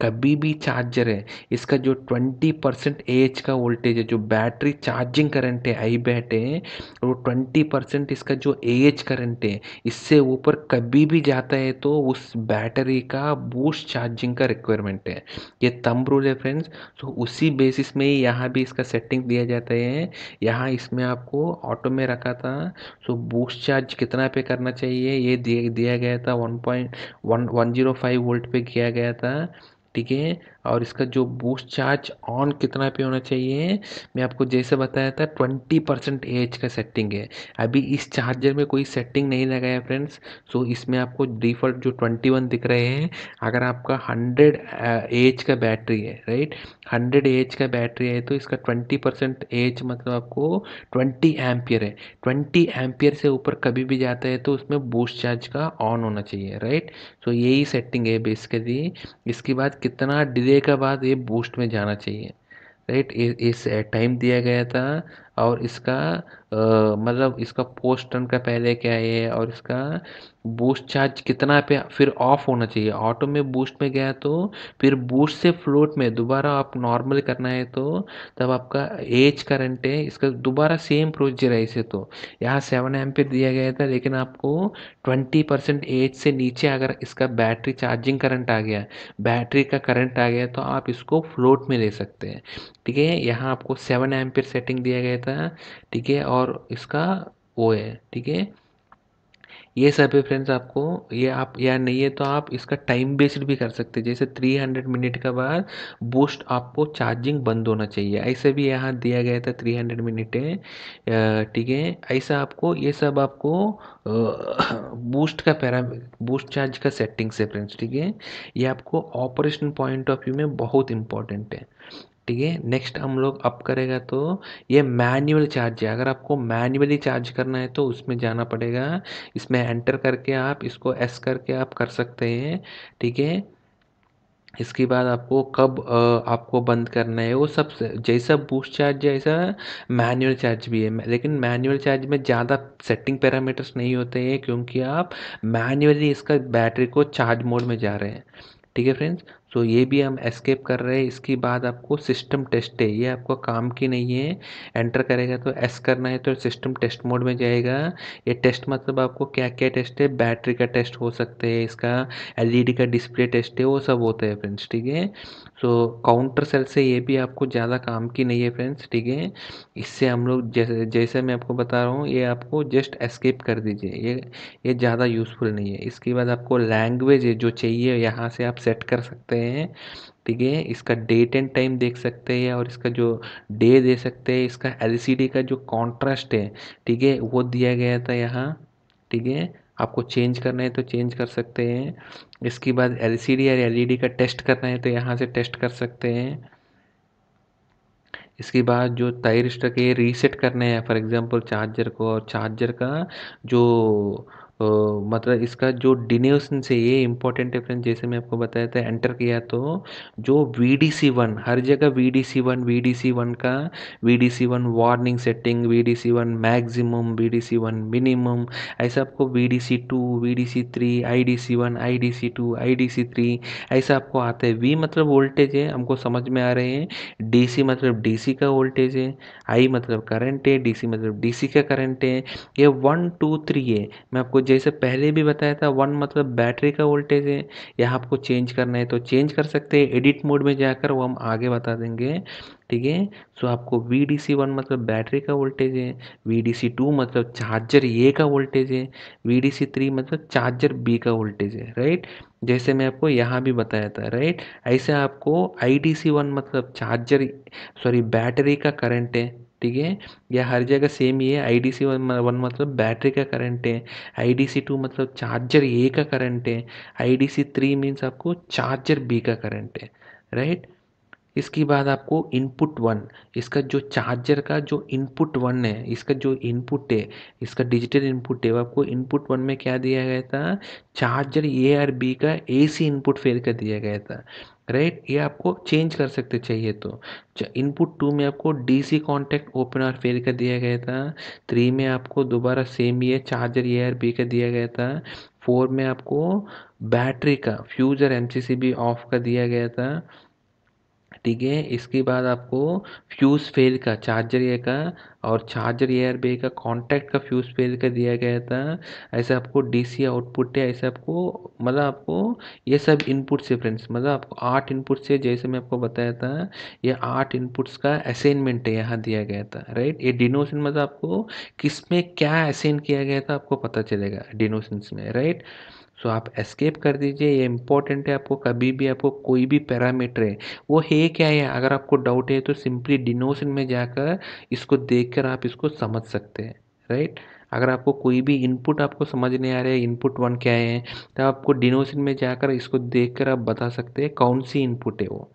कभी भी चार्जर है इसका जो 20 परसेंट ए एच का वोल्टेज है जो बैटरी चार्जिंग करंट है आई बैट है वो ट्वेंटी परसेंट इसका जो ए एच करंट है इससे ऊपर कभी भी जाता है तो उस बैटरी का बूस्ट चार्जिंग का रिक्वायरमेंट है ये तम रूल है फ्रेंड्स तो उसी बेसिस में ही यहाँ भी इसका सेटिंग दिया जाता है यहाँ इसमें आपको ऑटो में रखा था तो बूस्ट चार्ज कितना पे करना चाहिए ये दिया गया था one point one one zero five volt पे किया गया था ठीक है और इसका जो बूस्ट चार्ज ऑन कितना पे होना चाहिए मैं आपको जैसे बताया था ट्वेंटी परसेंट ए एच का सेटिंग है अभी इस चार्जर में कोई सेटिंग नहीं लगाया फ्रेंड्स सो इसमें आपको डिफ़ॉल्ट जो ट्वेंटी वन दिख रहे हैं अगर आपका हंड्रेड ए एच का बैटरी है राइट हंड्रेड ए एच का बैटरी है तो इसका ट्वेंटी परसेंट ए एच मतलब आपको ट्वेंटी एम्पियर है ट्वेंटी एम्पियर से ऊपर कभी भी जाता है तो उसमें बूस्ट चार्ज का ऑन होना चाहिए राइट सो यही सेटिंग है बेसिकली इसके बाद कितना डिले के बाद ये बूस्ट में जाना चाहिए राइट इस टाइम दिया गया था और इसका मतलब इसका पोस्ट टर्न का पहले क्या है और इसका बूस्ट चार्ज कितना पे फिर ऑफ होना चाहिए ऑटो में बूस्ट में गया तो फिर बूस्ट से फ्लोट में दोबारा आप नॉर्मल करना है तो तब आपका एज करंट है इसका दोबारा सेम प्रोसीजर है इसे तो यहाँ सेवन एम दिया गया था लेकिन आपको ट्वेंटी परसेंट एज से नीचे अगर इसका बैटरी चार्जिंग करंट आ गया बैटरी का करंट आ गया तो आप इसको फ्लोट में ले सकते हैं ठीक है यहाँ आपको सेवन एम सेटिंग दिया गया था सकता है ठीक है और इसका वो है ठीक है ये सभी फ्रेंड्स आपको ये आप या नहीं है तो आप इसका टाइम बेस्ड भी कर सकते हैं जैसे 300 मिनट का बाद बूस्ट आपको चार्जिंग बंद होना चाहिए ऐसे भी यहाँ दिया गया था 300 हंड्रेड मिनट है ठीक है ऐसा आपको ये सब आपको बूस्ट का पैरा बूस्ट चार्ज का सेटिंग्स से है फ्रेंड्स ठीक है ये आपको ऑपरेशन पॉइंट ऑफ व्यू में बहुत इंपॉर्टेंट है ठीक है नेक्स्ट हम लोग अप करेगा तो ये मैनुअल चार्ज है अगर आपको मैनुअली चार्ज करना है तो उसमें जाना पड़ेगा इसमें एंटर करके आप इसको एस करके आप कर सकते हैं ठीक है इसके बाद आपको कब आपको बंद करना है वो सब जैसा बूस्ट चार्ज जैसा मैनुअल चार्ज भी है लेकिन मैनुअल चार्ज में ज़्यादा सेटिंग पैरामीटर्स नहीं होते हैं क्योंकि आप मैनुअली इसका बैटरी को चार्ज मोड में जा रहे हैं ठीक है फ्रेंड्स सो तो ये भी हम एस्केप कर रहे हैं इसके बाद आपको सिस्टम टेस्ट है ये आपको काम की नहीं है एंटर करेगा तो एस करना है तो सिस्टम टेस्ट मोड में जाएगा ये टेस्ट मतलब आपको क्या क्या टेस्ट है बैटरी का टेस्ट हो सकते हैं इसका एलईडी e का डिस्प्ले टेस्ट है वो सब होता है फ्रेंड्स ठीक है सो काउंटर सेल से ये भी आपको ज़्यादा काम की नहीं है फ्रेंड्स ठीक है इससे हम लोग जैसे जैसे मैं आपको बता रहा हूँ ये आपको जस्ट एस्केप कर दीजिए ये ये ज़्यादा यूज़फुल नहीं है इसके बाद आपको लैंग्वेज जो चाहिए यहाँ से आप सेट कर सकते हैं सकते हैं ठीक है इसका डेट एंड टाइम देख सकते हैं और इसका जो डे दे सकते हैं इसका एलसीडी का जो कॉन्ट्रास्ट है ठीक है वो दिया गया था यहाँ ठीक है आपको चेंज करना है तो चेंज कर सकते हैं इसके बाद एलसीडी या एलईडी का टेस्ट करना है तो यहाँ से टेस्ट कर सकते हैं इसके बाद जो टायर स्टक है रीसेट करने हैं फॉर एग्जांपल चार्जर को और चार्जर का जो मतलब इसका जो डिनेशन से ये इंपॉर्टेंट डिफरेंस जैसे मैं आपको बताया था एंटर किया तो जो वी डी सी वन हर जगह V D C one V D C one का V D C one warning setting V D C one maximum V D C one minimum ऐसा आपको V D C two V D C three I D C one I D C two I D C three ऐसा आपको आता है we मतलब voltage है हमको समझ में आ रहे हैं डी सी मतलब डी सी का वोल्टेज है आई मतलब करंट है डी सी मतलब डी सी का करंट है ये वन टू थ्री है मैं आपको जैसे पहले भी बताया था वन मतलब बैटरी का वोल्टेज है या आपको चेंज करना है तो चेंज कर सकते हैं एडिट मोड में जाकर वो हम आगे बता देंगे ठीक है सो आपको वी डी सी वन मतलब बैटरी का वोल्टेज है वी डी सी टू मतलब चार्जर ए का वोल्टेज है वी डी सी थ्री मतलब चार्जर बी का वोल्टेज है राइट जैसे मैं आपको यहाँ भी बताया था राइट ऐसे आपको आई डी सी वन मतलब चार्जर सॉरी बैटरी का करंट है ठीक है या हर जगह सेम ही है आई डी सी वन मतलब बैटरी का करंट है आई डी सी टू मतलब चार्जर ए का करंट है I D C three means आपको चार्जर बी का करंट है राइट इसके बाद आपको इनपुट वन इसका जो चार्जर का जो इनपुट वन है इसका जो इनपुट है इसका डिजिटल इनपुट है वो आपको इनपुट वन में क्या दिया गया था चार्जर ए और बी का ए सी इनपुट फेल कर दिया गया था राइट ये आपको चेंज कर सकते चाहिए तो इनपुट टू में आपको डीसी कांटेक्ट ओपन और फेल का दिया गया था थ्री में आपको दोबारा सेम ये चार्जर ए आर बी का दिया गया था फोर में आपको बैटरी का fuse or M C C B off का दिया गया था ठीक है इसके बाद आपको फ्यूज़ फेल का चार्जर ये का और चार्जर एयर बे का कॉन्टैक्ट का फ्यूज़ फेल का दिया गया था ऐसे आपको डीसी आउटपुट है ऐसे आपको मतलब आपको ये सब इनपुट से फ्रेंड्स मतलब आपको आठ इनपुट से जैसे मैं आपको बताया था ये आठ इनपुट्स का असाइनमेंट है यहाँ दिया गया था राइट ये डिनोशन मतलब आपको किस में क्या असाइन किया गया था आपको पता चलेगा डिनोशन में राइट सो आप एस्केप कर दीजिए ये इंपॉर्टेंट है आपको कभी भी आपको कोई भी पैरामीटर है वो है क्या है अगर आपको डाउट है तो सिंपली डिनोशन में जाकर इसको देख आप इसको समझ सकते हैं राइट अगर आपको कोई भी इनपुट आपको समझ नहीं आ रहा है इनपुट वन क्या है तो आपको डिनोशन में जाकर इसको देखकर आप बता सकते हैं कौन सी इनपुट है वो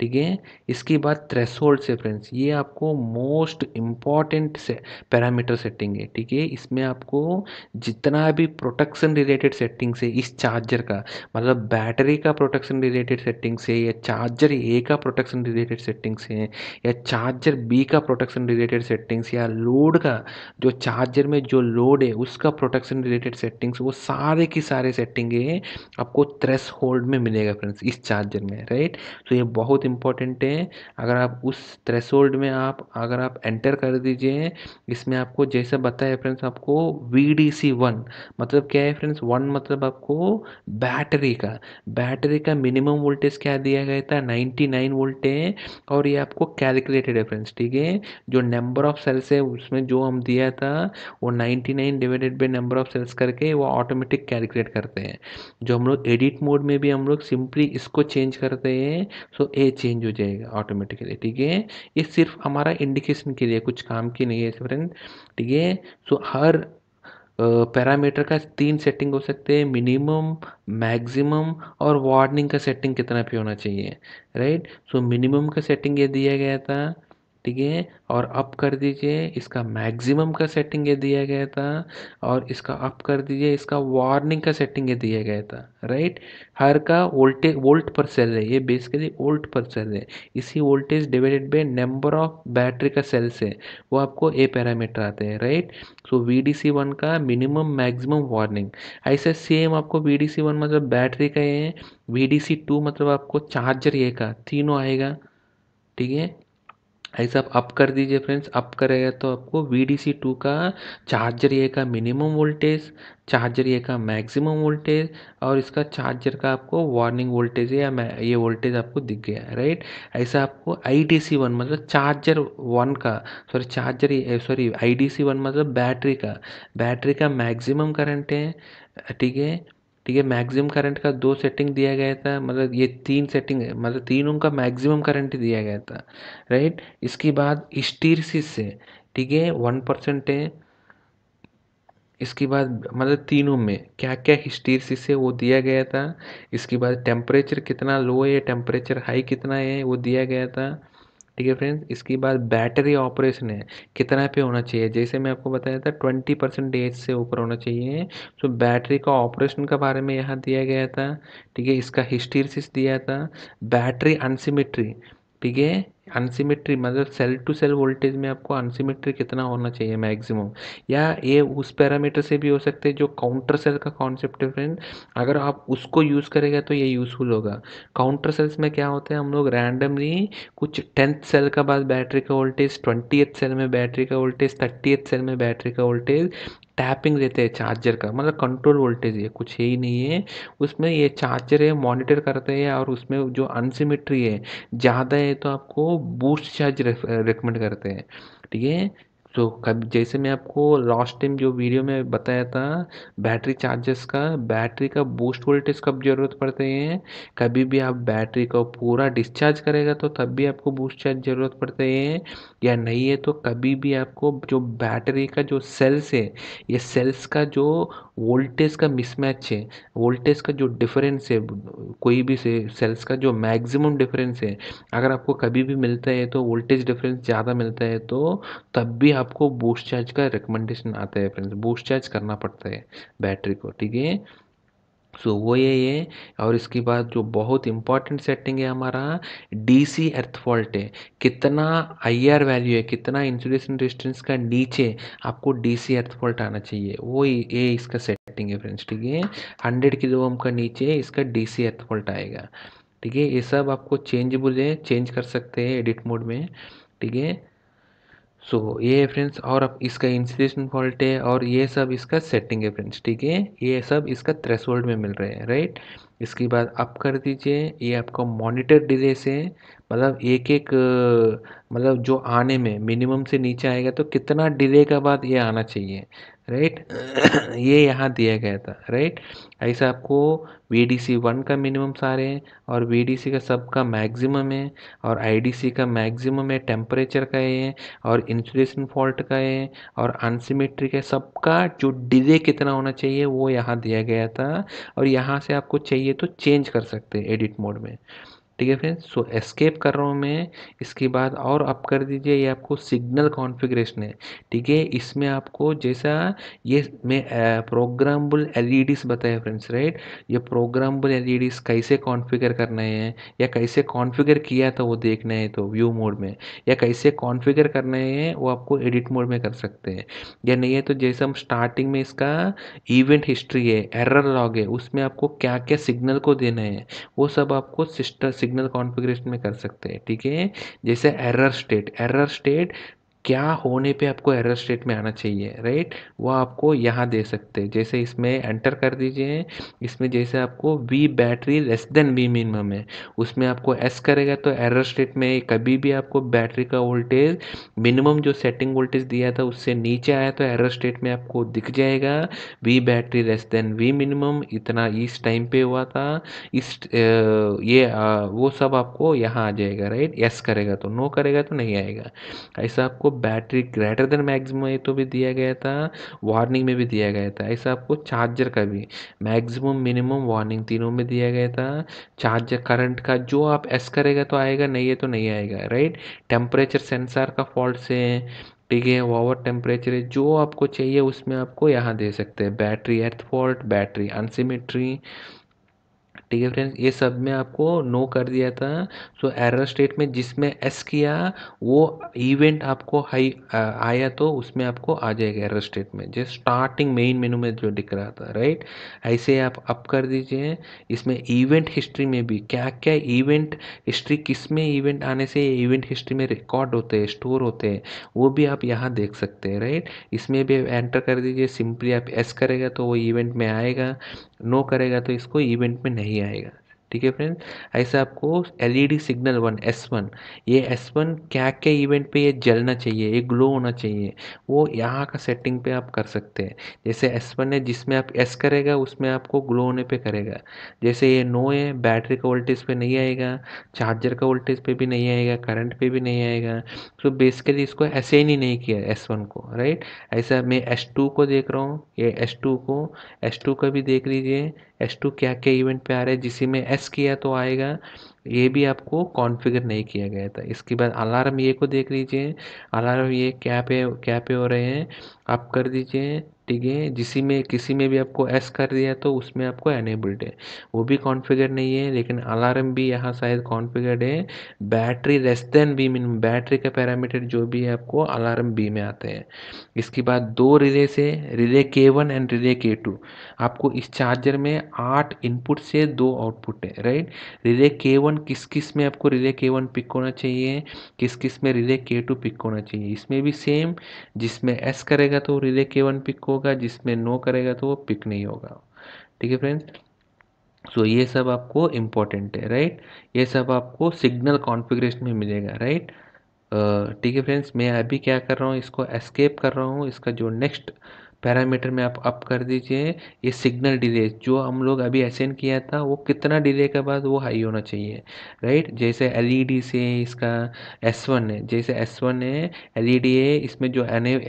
ठीक है इसके बाद होल्ड से फ्रेंड्स ये आपको मोस्ट इम्पॉर्टेंट से पैरामीटर सेटिंग है ठीक है इसमें आपको जितना भी प्रोटेक्शन रिलेटेड सेटिंग्स से इस चार्जर का मतलब बैटरी का प्रोटेक्शन रिलेटेड सेटिंग्स से या चार्जर ए का प्रोटेक्शन रिलेटेड सेटिंग्स से या चार्जर बी का प्रोटेक्शन रिलेटेड सेटिंग्स या लोड का जो चार्जर में जो लोड है उसका प्रोटेक्शन रिलेटेड सेटिंग्स वो सारे की सारे सेटिंग है आपको थ्रेस होल्ड में मिलेगा फ्रेंड्स इस चार्जर में राइट तो ये बहुत इम्पॉर्टेंट है अगर आप उस थ्रेसोल्ड में आप अगर आप एंटर कर दीजिए इसमें आपको जैसा बताया फ्रेंड्स आपको वी डी सी वन मतलब क्या है फ्रेंड्स वन मतलब आपको बैटरी का बैटरी का मिनिमम वोल्टेज क्या दिया गया था नाइन वोल्ट है और ये आपको कैलकुलेटेड है फ्रेंड्स ठीक है जो नंबर ऑफ सेल्स है उसमें जो हम दिया था वो nine divided by number of cells करके वो ऑटोमेटिक कैलकुलेट करते हैं जो हम लोग एडिट मोड में भी हम लोग सिंपली इसको चेंज करते हैं सो ये चेंज हो जाएगा ऑटोमेटिकली ठीक है ये सिर्फ हमारा इंडिकेशन के लिए कुछ काम की नहीं है फ्रेंड ठीक है सो हर पैरामीटर का तीन सेटिंग हो सकते हैं मिनिमम मैक्सिमम और वार्निंग का सेटिंग कितना पे होना चाहिए राइट सो मिनिमम का सेटिंग ये दिया गया था ठीक है और अप कर दीजिए इसका मैक्सिमम का सेटिंग ये दिया गया था और इसका अप कर दीजिए इसका वार्निंग का सेटिंग ये दिया गया था राइट हर का वोल्टेज वोल्ट पर सेल है ये बेसिकली वोल्ट पर सेल है इसी voltage divided by number of battery का सेल्स है वो आपको ए पैरामीटर आते हैं right so V D C one का मिनिमम मैक्सिमम वार्निंग ऐसे सेम आपको वी डी सी वन मतलब बैटरी का ये है वी डी सी टू मतलब आपको चार्जर ये का तीनों आएगा ठीक है ऐसा आप अप कर दीजिए फ्रेंड्स अप करेगा तो आपको वी डी सी टू का चार्जर ये का मिनिमम वोल्टेज चार्जर ये का मैक्सिमम वोल्टेज और इसका चार्जर का आपको वार्निंग वोल्टेज या ये वोल्टेज आपको दिख गया राइट ऐसा आपको आई डी सी वन मतलब चार्जर वन का sorry charger sorry I D C one मतलब बैटरी का बैटरी का मैक्सिमम करंट है ठीक है ठीक है मैक्सिमम करंट का दो सेटिंग दिया गया था मतलब ये तीन सेटिंग है मतलब तीनों का मैक्सिमम करंट दिया गया था राइट इसके बाद स्टीरसिस से ठीक है वन परसेंट है इसके बाद मतलब तीनों में क्या क्या हिस्टीरसिस से वो दिया गया था इसके बाद टेम्परेचर कितना लो है टेम्परेचर हाई कितना है वो दिया गया था ठीक है फ्रेंड्स इसके बाद बैटरी ऑपरेशन है कितना पे होना चाहिए जैसे मैं आपको बताया था ट्वेंटी परसेंटेज से ऊपर होना चाहिए तो बैटरी का ऑपरेशन के बारे में यहाँ दिया गया था ठीक है इसका हिस्टीरिसिस दिया था बैटरी अनसीमेट्री ठीक है अनसीमेट्री मतलब सेल टू सेल वोल्टेज में आपको अनसीमेट्री कितना होना चाहिए मैक्सिमम या ये उस पैरामीटर से भी हो सकते हैं जो काउंटर सेल का कॉन्सेप्ट है फ्रेंड अगर आप उसको यूज़ करेगा तो ये यूज़फुल होगा काउंटर सेल्स में क्या होता है हम लोग रैंडमली कुछ टेंथ सेल का बाद बैटरी का वोल्टेज ट्वेंटी सेल में बैटरी का वोल्टेज थर्टी सेल में बैटरी का वोल्टेज टैपिंग रहते हैं चार्जर का मतलब कंट्रोल वोल्टेज है कुछ है ही नहीं है उसमें ये चार्जर है मॉनिटर करते हैं और उसमें जो अनसिमेट्री है ज़्यादा है तो आपको बूस्ट चार्ज रेकमेंड करते हैं ठीक है तो कब जैसे मैं आपको लास्ट टाइम जो वीडियो में बताया था बैटरी चार्जेस का बैटरी का बूस्ट वोल्टेज कब ज़रूरत पड़ते हैं कभी भी आप बैटरी को पूरा डिस्चार्ज करेगा तो तब भी आपको बूस्ट चार्ज ज़रूरत पड़ते हैं या नहीं है तो कभी भी आपको जो बैटरी का जो सेल्स है ये सेल्स का जो वोल्टेज का मिसमैच है वोल्टेज का जो डिफरेंस है कोई भी से सेल्स का जो मैक्सिमम डिफरेंस है अगर आपको कभी भी मिलता है तो वोल्टेज डिफरेंस ज़्यादा मिलता है तो तब भी आपको बूस्ट चार्ज का रिकमेंडेशन आता है फ्रेंड्स बूस्ट चार्ज करना पड़ता है बैटरी को ठीक है सो so, वो ये है और इसके बाद जो बहुत इंपॉर्टेंट सेटिंग है हमारा डीसी अर्थ फॉल्ट है कितना आईआर वैल्यू है कितना इंसुलेशन डिस्टेंस का नीचे आपको डीसी अर्थ फॉल्ट आना चाहिए वो ये इसका सेटिंग है फ्रेंड्स ठीक है हंड्रेड किलो का नीचे इसका डीसी अर्थ फॉल्ट आएगा ठीक है ये सब आपको चेंजेबल है चेंज कर सकते हैं एडिट मोड में ठीक है सो so, ये है फ्रेंड्स और अब इसका इंसुलेशन फॉल्ट है और ये सब इसका सेटिंग है फ्रेंड्स ठीक है ये सब इसका थ्रेसोल्ड में मिल रहा है राइट इसके बाद आप कर दीजिए ये आपको मॉनिटर डिले से मतलब एक एक मतलब जो आने में मिनिमम से नीचे आएगा तो कितना डिले का बाद ये आना चाहिए राइट ये यहाँ दिया गया था राइट ऐसा आपको वी डी सी वन का मिनिमम सारे हैं और वी डी सी का सब का मैक्सिमम है और आई डी सी का मैक्सिमम है टेम्परेचर का है और इंसुलेशन फॉल्ट का है और अनसीमेट्रिक है सबका जो डिले कितना होना चाहिए वो यहाँ दिया गया था और यहाँ से आपको चाहिए तो चेंज कर सकते हैं एडिट मोड में ठीक है फ्रेंड्स सो एस्केप कर रहा हूँ मैं इसके बाद और आप कर दीजिए ये आपको सिग्नल कॉन्फ़िगरेशन है ठीक है इसमें आपको जैसा ये मैं प्रोग्रामबल एल ई बताया फ्रेंड्स राइट ये प्रोग्रामबल एल कैसे कॉन्फ़िगर करना है या कैसे कॉन्फ़िगर किया था वो देखना है तो व्यू मोड में या कैसे कॉन्फ़िगर करना है वो आपको एडिट मोड में कर सकते हैं या नहीं है तो जैसे हम स्टार्टिंग में इसका इवेंट हिस्ट्री है एरर लॉग है उसमें आपको क्या क्या सिग्नल को देना है वो सब आपको सिस्टम सिग्नल कॉन्फ़िगरेशन में कर सकते हैं ठीक है जैसे एरर स्टेट एरर स्टेट क्या होने पे आपको एरर स्टेट में आना चाहिए राइट वो आपको यहाँ दे सकते हैं जैसे इसमें एंटर कर दीजिए इसमें जैसे आपको V battery less than V minimum है उसमें आपको एस करेगा तो एरर स्टेट में कभी भी आपको बैटरी का वोल्टेज मिनिमम जो सेटिंग वोल्टेज दिया था उससे नीचे आया तो एरर स्टेट में आपको दिख जाएगा V battery less than V minimum इतना इस टाइम पे हुआ था इस ये वो सब आपको यहाँ आ जाएगा राइट यस करेगा तो नो करेगा तो नहीं आएगा ऐसा आपको बैटरी ग्रेटर देन मैक्सिमम ये तो भी दिया गया था वार्निंग में भी दिया गया था ऐसा आपको चार्जर का भी मैक्सिमम मिनिमम वार्निंग तीनों में दिया गया था चार्जर करंट का जो आप एस करेगा तो आएगा नहीं है तो नहीं आएगा राइट टेम्परेचर सेंसर का फॉल्ट से ठीक है ओवर टेम्परेचर है जो आपको चाहिए उसमें आपको यहाँ दे सकते हैं battery earth fault battery unsymmetry ठीक है फ्रेंड्स ये सब में आपको नो कर दिया था सो एरर स्टेट में जिसमें एस किया वो इवेंट आपको हाई आया तो उसमें आपको आ जाएगा एरर स्टेट में जैसे स्टार्टिंग मेन मेनू में जो दिख रहा था राइट ऐसे आप अप कर दीजिए इसमें इवेंट हिस्ट्री में भी क्या क्या इवेंट हिस्ट्री किस में इवेंट आने से इवेंट हिस्ट्री में रिकॉर्ड होते हैं स्टोर होते हैं वो भी आप यहाँ देख सकते हैं राइट इसमें भी एंटर कर दीजिए सिंपली आप एस करेगा तो वो इवेंट में आएगा नो करेगा तो इसको इवेंट में नहीं नहीं आएगा ठीक है फ्रेंड ऐसा आपको LED signal one S one ये एस वन क्या क्या इवेंट पे ये जलना चाहिए ये ग्लो होना चाहिए वो यहाँ का सेटिंग पे आप कर सकते हैं जैसे एस वन है जिसमें आप एस करेगा उसमें आपको ग्लो होने पे करेगा जैसे ये नो है बैटरी का वोल्टेज पे नहीं आएगा चार्जर का वोल्टेज पे भी नहीं आएगा करंट पे भी नहीं आएगा तो बेसिकली इसको ऐसे ही नहीं, नहीं किया एस वन को राइट ऐसा मैं एस टू को देख रहा हूँ ये एस टू को एस टू का भी देख लीजिए एस टू क्या क्या इवेंट पे आ रहे हैं जिसी में एस किया तो आएगा ये भी आपको कॉन्फ़िगर नहीं किया गया था इसके बाद अलार्म ये को देख लीजिए अलार्म ये क्या पे क्या पे हो रहे हैं आप कर दीजिए ठीक है जिसी में किसी में भी आपको एस कर दिया तो उसमें आपको एनेबल्ड है वो भी कॉन्फ़िगर नहीं है लेकिन अलार्म भी यहाँ शायद कॉन्फ़िगर्ड है battery less than B minimum battery का पैरामीटर जो भी है आपको अलार्म बी में आते हैं इसके बाद दो रिले से रिले के वन एंड रिले के टू आपको इस चार्जर में आठ इनपुट से दो आउटपुट है राइट रिले के वन किस किस में आपको रिले के वन पिक होना चाहिए किस किस में रिले के टू पिक होना चाहिए इसमें भी सेम जिसमें एस करेगा करेगा तो रिले के वन पिक होगा जिसमें नो करेगा तो वो पिक नहीं होगा ठीक है फ्रेंड्स सो ये सब आपको इम्पोर्टेंट है राइट ये सब आपको सिग्नल कॉन्फ़िगरेशन में मिलेगा राइट ठीक है फ्रेंड्स मैं अभी क्या कर रहा हूँ इसको एस्केप कर रहा हूँ इसका जो नेक्स्ट पैरामीटर में आप अप कर दीजिए ये सिग्नल डिले जो हम लोग अभी असेंड किया था वो कितना डिले के बाद वो हाई होना चाहिए राइट जैसे एलईडी e से इसका एस वन है जैसे एस वन है एल e है इसमें जो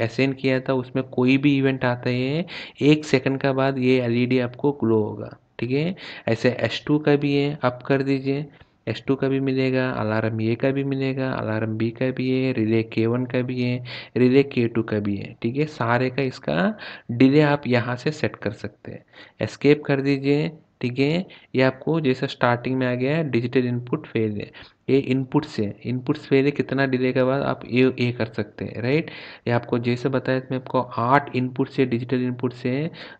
असेंड किया था उसमें कोई भी इवेंट आता है एक सेकंड का बाद ये एल e आपको ग्लो होगा ठीक है ऐसे एस टू का भी है अप कर दीजिए एस टू का भी मिलेगा अलार्म ए का भी मिलेगा अलार्म बी का भी है रिले के वन का भी है रिले के टू का भी है ठीक है सारे का इसका डिले आप यहाँ से सेट कर सकते हैं एस्केप कर दीजिए ठीक है ये आपको जैसा स्टार्टिंग में आ गया है डिजिटल इनपुट फेल है ये इनपुट से इनपुट फेल है कितना डिले के बाद आप ए ए कर सकते हैं राइट ये आपको जैसे बताया इसमें आपको आठ इनपुट से डिजिटल इनपुट से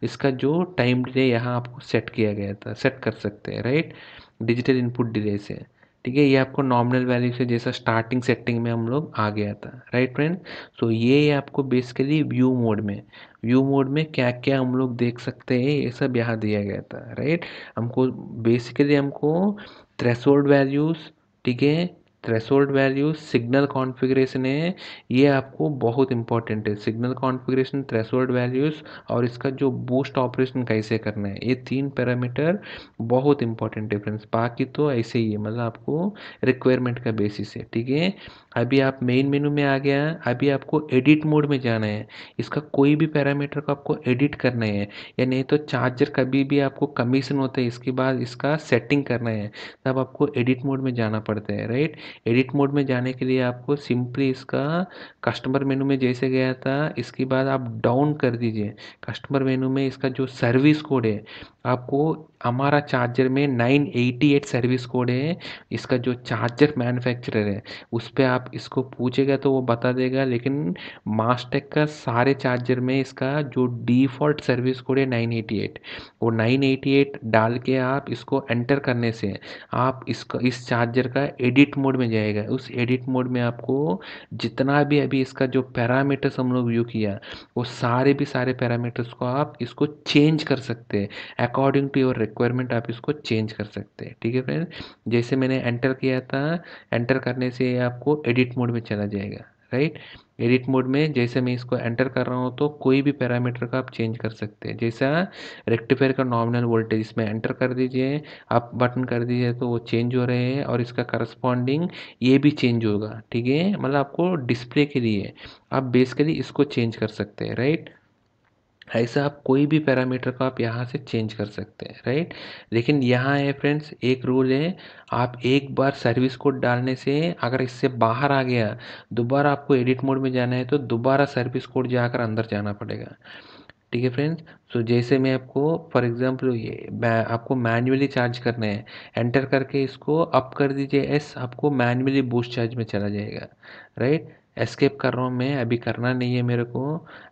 इसका जो टाइम डिले यहाँ आपको सेट किया गया था सेट कर सकते हैं राइट डिजिटल इनपुट डिले से ठीक है ये आपको नॉमिनल वैल्यू से जैसा स्टार्टिंग सेटिंग में हम लोग आ गया था राइट फ्रेंड सो ये आपको बेसिकली व्यू मोड में व्यू मोड में क्या क्या हम लोग देख सकते हैं ये सब यहाँ दिया गया था राइट हमको बेसिकली हमको थ्रेसोल्ड वैल्यूज़ ठीक है थ्रेसोल्ड वैल्यू सिग्नल कॉन्फ़िगरेशन है ये आपको बहुत इंपॉर्टेंट है सिग्नल कॉन्फ़िगरेशन थ्रेसोल्ड वैल्यूज़ और इसका जो बूस्ट ऑपरेशन कैसे करना है ये तीन पैरामीटर बहुत इंपॉर्टेंट डिफरेंस बाकी तो ऐसे ही है मतलब आपको रिक्वायरमेंट का बेसिस है ठीक है अभी आप मेन मेनू में आ गया है अभी आपको एडिट मोड में जाना है इसका कोई भी पैरामीटर को आपको एडिट करना है या नहीं तो चार्जर कभी भी आपको कमीशन होता है इसके बाद इसका सेटिंग करना है तब आपको एडिट मोड में जाना पड़ता है राइट एडिट मोड में जाने के लिए आपको सिंपली इसका कस्टमर मेनू में जैसे गया था इसके बाद आप डाउन कर दीजिए कस्टमर मेनू में इसका जो सर्विस कोड है आपको हमारा चार्जर में nine eighty eight service code है इसका जो चार्जर मैन्युफैक्चरर है उस पर आप इसको पूछेगा तो वो बता देगा लेकिन मास्टेक का सारे चार्जर में इसका जो डिफ़ॉल्ट सर्विस कोड है नाइन एटी एट वो नाइन एटी एट डाल के आप इसको एंटर करने से आप इसका इस चार्जर का एडिट मोड में जाएगा उस एडिट मोड में आपको जितना भी अभी इसका जो पैरामीटर्स हम लोग व्यू किया वो सारे भी सारे पैरामीटर्स को आप इसको चेंज कर सकते हैं अकॉर्डिंग टू योर रिक्वायरमेंट आप इसको चेंज कर सकते हैं ठीक है फ्रेंड जैसे मैंने एंटर किया था एंटर करने से आपको एडिट मोड में चला जाएगा राइट एडिट मोड में जैसे मैं इसको एंटर कर रहा हूँ तो कोई भी पैरामीटर का आप चेंज कर सकते हैं जैसा रेक्टिफायर का नॉमिनल वोल्टेज इसमें एंटर कर दीजिए आप बटन कर दीजिए तो वो चेंज हो रहे हैं और इसका करस्पॉन्डिंग ये भी चेंज होगा ठीक है मतलब आपको डिस्प्ले के लिए आप बेसिकली इसको चेंज कर सकते हैं राइट ऐसा आप कोई भी पैरामीटर को आप यहाँ से चेंज कर सकते हैं राइट लेकिन यहाँ है फ्रेंड्स एक रूल है आप एक बार सर्विस कोड डालने से अगर इससे बाहर आ गया दोबारा आपको एडिट मोड में जाना है तो दोबारा सर्विस कोड जाकर अंदर जाना पड़ेगा ठीक है फ्रेंड्स तो जैसे मैं आपको फॉर एग्जांपल ये आपको मैन्युअली चार्ज करना है एंटर करके इसको अप कर दीजिए एस आपको मैन्युअली बूस्ट चार्ज में चला जाएगा राइट एस्केप कर रहा हूँ मैं अभी करना नहीं है मेरे को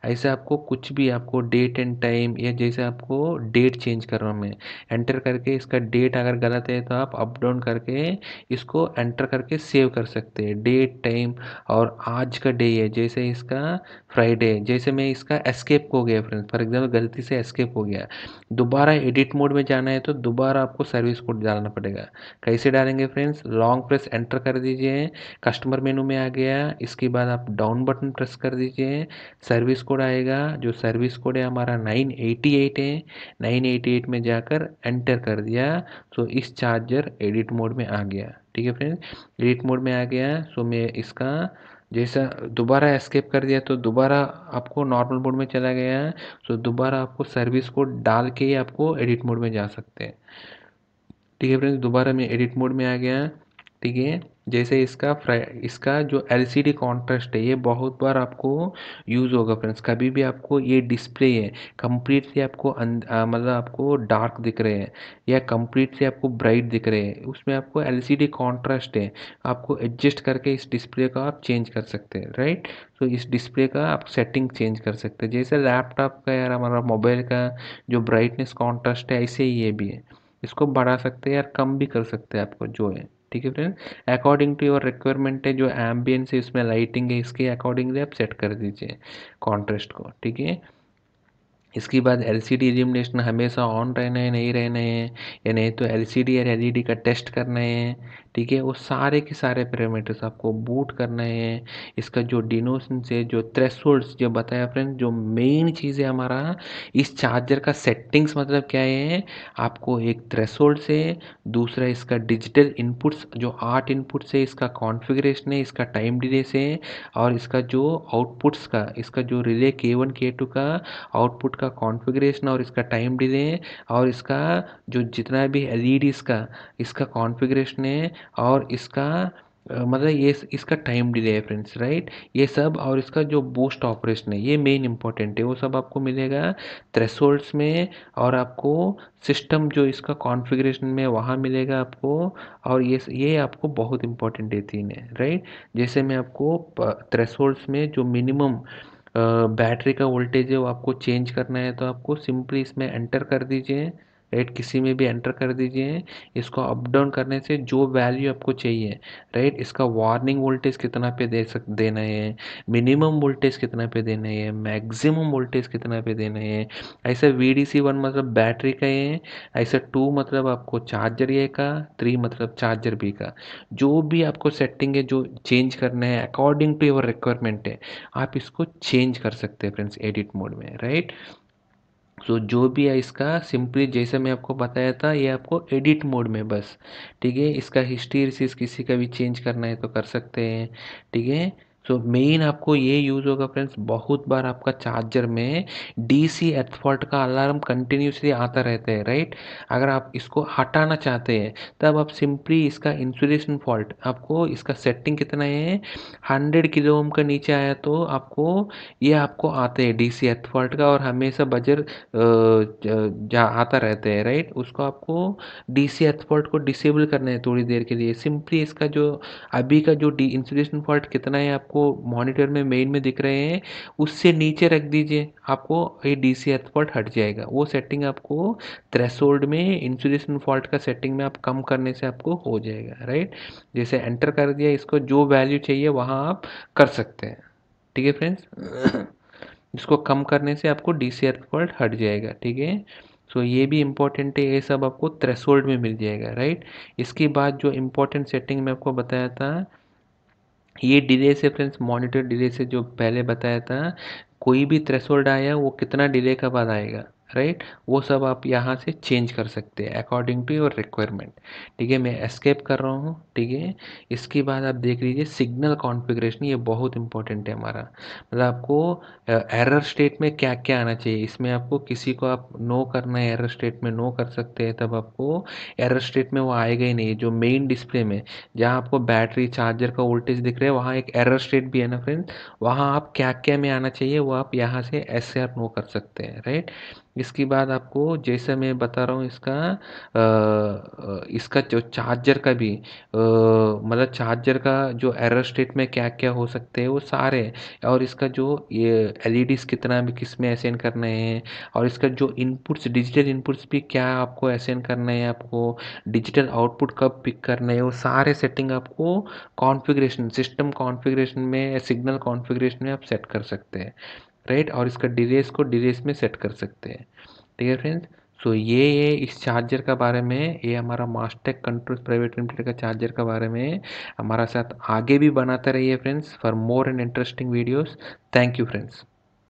ऐसे आपको कुछ भी आपको डेट एंड टाइम या जैसे आपको डेट चेंज कर रहा हूँ मैं एंटर करके इसका डेट अगर गलत है तो आप अप डाउन करके इसको एंटर करके सेव कर सकते हैं डेट टाइम और आज का डे है जैसे इसका फ्राइडे जैसे मैं इसका एस्केप हो गया फ्रेंड्स फॉर एग्जाम्पल गलती से एस्केप हो गया दोबारा एडिट मोड में जाना है तो दोबारा आपको सर्विस कोड डालना पड़ेगा कैसे डालेंगे फ्रेंड्स लॉन्ग प्रेस एंटर कर दीजिए कस्टमर मेनू में आ गया इसके बाद आप डाउन बटन प्रेस कर दीजिए सर्विस कोड आएगा जो सर्विस कोड है हमारा 988 है 988 में जाकर एंटर कर दिया तो इस चार्जर एडिट मोड में आ गया ठीक है फ्रेंड एडिट मोड में आ गया सो तो मैं इसका जैसा दोबारा एस्केप कर दिया तो दोबारा आपको नॉर्मल मोड में चला गया सो तो दोबारा आपको सर्विस कोड डाल के ही आपको एडिट मोड में जा सकते हैं ठीक है फ्रेंड्स दोबारा मैं एडिट मोड में आ गया ठीक है जैसे इसका इसका जो एल सी डी कॉन्ट्रास्ट है ये बहुत बार आपको यूज़ होगा फ्रेंड्स कभी भी आपको ये डिस्प्ले है कम्प्लीटली आपको अं, मतलब आपको डार्क दिख रहे हैं या कम्प्लीटली आपको ब्राइट दिख रहे हैं उसमें आपको एल सी डी कॉन्ट्रास्ट है आपको एडजस्ट करके इस डिस्प्ले का आप चेंज कर सकते हैं राइट तो इस डिस्प्ले का आप सेटिंग चेंज कर सकते हैं जैसे लैपटॉप का या हमारा मोबाइल का जो ब्राइटनेस कॉन्ट्रास्ट है ऐसे ही ये भी है इसको बढ़ा सकते हैं या कम भी कर सकते हैं आपको जो है ठीक है friend according to your requirement है जो एम्बियंस है उसमें लाइटिंग है इसके अकॉर्डिंगली आप सेट कर दीजिए कॉन्ट्रेस्ट को ठीक है इसके बाद एल सी डी इल्यूमिनेशन हमेशा ऑन रहना है नहीं रहना है या नहीं तो एल सी डी या एल ई डी का टेस्ट करना है ठीक है वो सारे के सारे पैरामीटर्स आपको बूट करना है इसका जो डिनोशन से जो थ्रेसोल्ड जो बताया फ्रेंड जो मेन चीज़ है हमारा इस चार्जर का सेटिंग्स मतलब क्या है आपको एक थ्रेसोल्ड से दूसरा इसका डिजिटल इनपुट्स जो आठ इनपुट्स है इसका कॉन्फ़िगरेशन है इसका टाइम डिले से और इसका जो आउटपुट्स का इसका जो रिले के वन के टू का आउटपुट का कॉन्फ़िगरेशन और इसका टाइम डिले और इसका जो जितना भी एल ई डी का इसका कॉन्फ़िगरेशन है और इसका मतलब ये इसका टाइम डिले है फ्रेंड्स राइट ये सब और इसका जो बूस्ट ऑपरेशन है ये मेन इंपॉर्टेंट है वो सब आपको मिलेगा थ्रेसोल्ड्स में और आपको सिस्टम जो इसका कॉन्फ़िगरेशन में वहाँ मिलेगा आपको और ये ये आपको बहुत इंपॉर्टेंट है तीन है राइट जैसे मैं आपको थ्रेसोल्ड्स में जो मिनिमम बैटरी का वोल्टेज है वो आपको चेंज करना है तो आपको सिंपली इसमें एंटर कर दीजिए राइट किसी में भी एंटर कर दीजिए इसको अप डाउन करने से जो वैल्यू आपको चाहिए राइट इसका वार्निंग वोल्टेज कितना पे दे सक देना है मिनिमम वोल्टेज कितना पे देना है मैक्सिमम वोल्टेज कितना पे देना है ऐसा वी डी सी वन मतलब बैटरी का है ऐसा टू मतलब आपको चार्जर ये का थ्री मतलब चार्जर बी का जो भी आपको सेटिंग है जो चेंज करना है अकॉर्डिंग टू योर रिक्वायरमेंट है आप इसको चेंज कर सकते हैं फ्रेंड्स एडिट मोड में राइट right? सो जो भी है इसका सिंपली जैसे मैं आपको बताया था ये आपको एडिट मोड में बस ठीक है इसका हिस्ट्री किसी का भी चेंज करना है तो कर सकते हैं ठीक है सो मेन आपको ये यूज़ होगा फ्रेंड्स बहुत बार आपका चार्जर में डी सी एथफॉल्ट का अलार्म कंटिन्यूसली आता रहता है राइट अगर आप इसको हटाना चाहते हैं तब आप सिंपली इसका इंसुलेशन फॉल्ट आपको इसका सेटिंग कितना है हंड्रेड किलो ओम का नीचे आया तो आपको ये आपको आते हैं डी सी एथफॉल्ट का और हमेशा बजर आता रहता है राइट उसको आपको डी सी एथफॉल्ट को डिसेबल करना है थोड़ी देर के लिए सिंपली इसका जो अभी का जो डी इंसुलेशन फॉल्ट कितना है आपको आपको मॉनिटर में मेन में दिख रहे हैं उससे नीचे रख दीजिए आपको ये डी सी हट जाएगा वो सेटिंग आपको थ्रेसोल्ड में इंसुलेशन फॉल्ट का सेटिंग में आप कम करने से आपको हो जाएगा राइट जैसे एंटर कर दिया इसको जो वैल्यू चाहिए वहाँ आप कर सकते हैं ठीक है फ्रेंड्स इसको कम करने से आपको डी सी हट जाएगा ठीक है सो ये भी इम्पोर्टेंट है ये सब आपको थ्रेसोल्ड में मिल जाएगा राइट इसके बाद जो इम्पोर्टेंट सेटिंग मैं आपको बताया था ये डिले से फ्रेंड्स मॉनिटर डिले से जो पहले बताया था कोई भी थ्रेसोल्ड आया वो कितना डिले का बाद आएगा राइट right? वो सब आप यहाँ से चेंज कर सकते हैं अकॉर्डिंग टू योर रिक्वायरमेंट ठीक है मैं एस्केप कर रहा हूँ ठीक है इसके बाद आप देख लीजिए सिग्नल कॉन्फ़िगरेशन ये बहुत इंपॉर्टेंट है हमारा मतलब आपको एरर स्टेट में क्या क्या आना चाहिए इसमें आपको किसी को आप नो करना है एरर स्टेट में नो कर सकते हैं तब आपको एरर स्टेट में वो आएगा ही नहीं जो मेन डिस्प्ले में जहाँ आपको बैटरी चार्जर का वोल्टेज दिख रहा है वहाँ एक एरर स्टेट भी है ना फ्रेंड वहाँ आप क्या क्या में आना चाहिए वो आप यहाँ से एस नो कर सकते हैं राइट right? इसके बाद आपको जैसे मैं बता रहा हूँ इसका आ, इसका जो चार्जर का भी मतलब चार्जर का जो एरर स्टेट में क्या क्या हो सकते हैं वो सारे और इसका जो ये एल e कितना भी किस में असेंड करना है और इसका जो इनपुट्स डिजिटल इनपुट्स भी क्या आपको असेंड करना है आपको डिजिटल आउटपुट कब पिक करना है वो सारे सेटिंग आपको कॉन्फ़िगरेशन सिस्टम कॉन्फ़िगरेशन में सिग्नल कॉन्फ़िगरेशन में आप सेट कर सकते हैं राइट और इसका डिरेस को डिरेस में सेट कर सकते हैं ठीक है फ्रेंड्स सो तो ये इस चार्जर का बारे में ये हमारा मास्टेक कंट्रोल प्राइवेट लिमिटेड का चार्जर का बारे में हमारा साथ आगे भी बनाते रहिए friends for more and interesting videos thank you friends